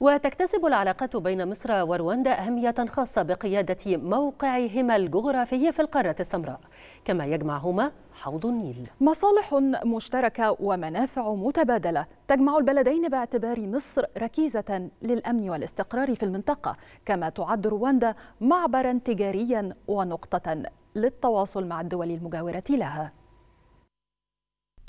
وتكتسب العلاقات بين مصر ورواندا أهمية خاصة بقيادة موقعهما الجغرافي في القارة السمراء كما يجمعهما حوض النيل مصالح مشتركة ومنافع متبادلة تجمع البلدين باعتبار مصر ركيزة للأمن والاستقرار في المنطقة كما تعد رواندا معبرا تجاريا ونقطة للتواصل مع الدول المجاورة لها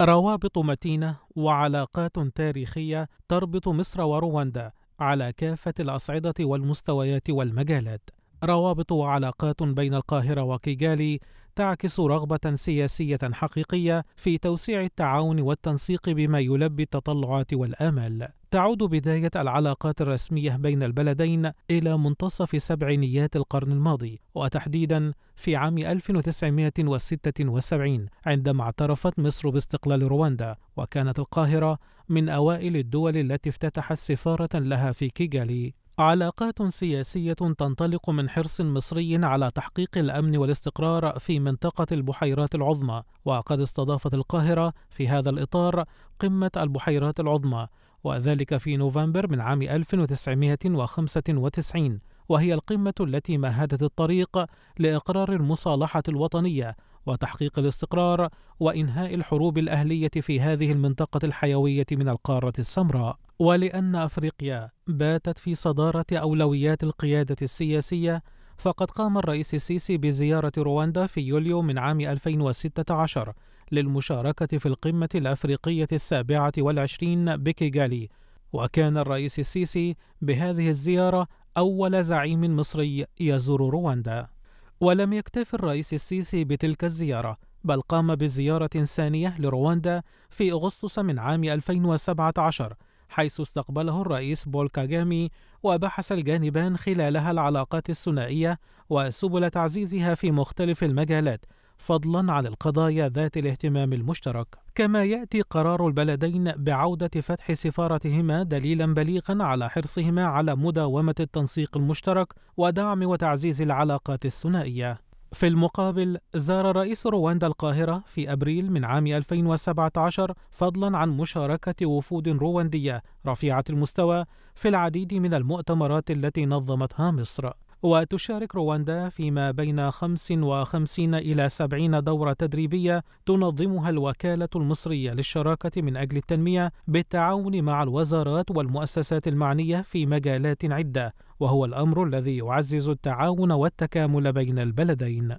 روابط متينة وعلاقات تاريخية تربط مصر ورواندا على كافة الأصعدة والمستويات والمجالات روابط وعلاقات بين القاهرة وكيجالي تعكس رغبة سياسية حقيقية في توسيع التعاون والتنسيق بما يلبي التطلعات والآمال تعود بداية العلاقات الرسمية بين البلدين إلى منتصف سبعينيات القرن الماضي وتحديدا في عام 1976 عندما اعترفت مصر باستقلال رواندا وكانت القاهرة من أوائل الدول التي افتتحت سفارة لها في كيغالي علاقات سياسية تنطلق من حرص مصري على تحقيق الأمن والاستقرار في منطقة البحيرات العظمى، وقد استضافت القاهرة في هذا الإطار قمة البحيرات العظمى، وذلك في نوفمبر من عام 1995 وهي القمة التي مهدت الطريق لإقرار المصالحة الوطنية وتحقيق الاستقرار وإنهاء الحروب الأهلية في هذه المنطقة الحيوية من القارة السمراء ولأن أفريقيا باتت في صدارة أولويات القيادة السياسية فقد قام الرئيس السيسي بزيارة رواندا في يوليو من عام 2016 للمشاركة في القمة الأفريقية السابعة والعشرين بكيغالي وكان الرئيس السيسي بهذه الزيارة أول زعيم مصري يزور رواندا ولم يكتف الرئيس السيسي بتلك الزيارة بل قام بزيارة ثانية لرواندا في أغسطس من عام 2017 حيث استقبله الرئيس بول كاغامي وبحث الجانبان خلالها العلاقات الثنائية وسبل تعزيزها في مختلف المجالات فضلا عن القضايا ذات الاهتمام المشترك كما ياتي قرار البلدين بعوده فتح سفارتهما دليلا بليغا على حرصهما على مداومه التنسيق المشترك ودعم وتعزيز العلاقات الثنائيه في المقابل زار رئيس رواندا القاهرة في أبريل من عام 2017 فضلا عن مشاركة وفود رواندية رفيعة المستوى في العديد من المؤتمرات التي نظمتها مصر وتشارك رواندا فيما بين 55 إلى 70 دورة تدريبية تنظمها الوكالة المصرية للشراكة من أجل التنمية بالتعاون مع الوزارات والمؤسسات المعنية في مجالات عدة وهو الأمر الذي يعزز التعاون والتكامل بين البلدين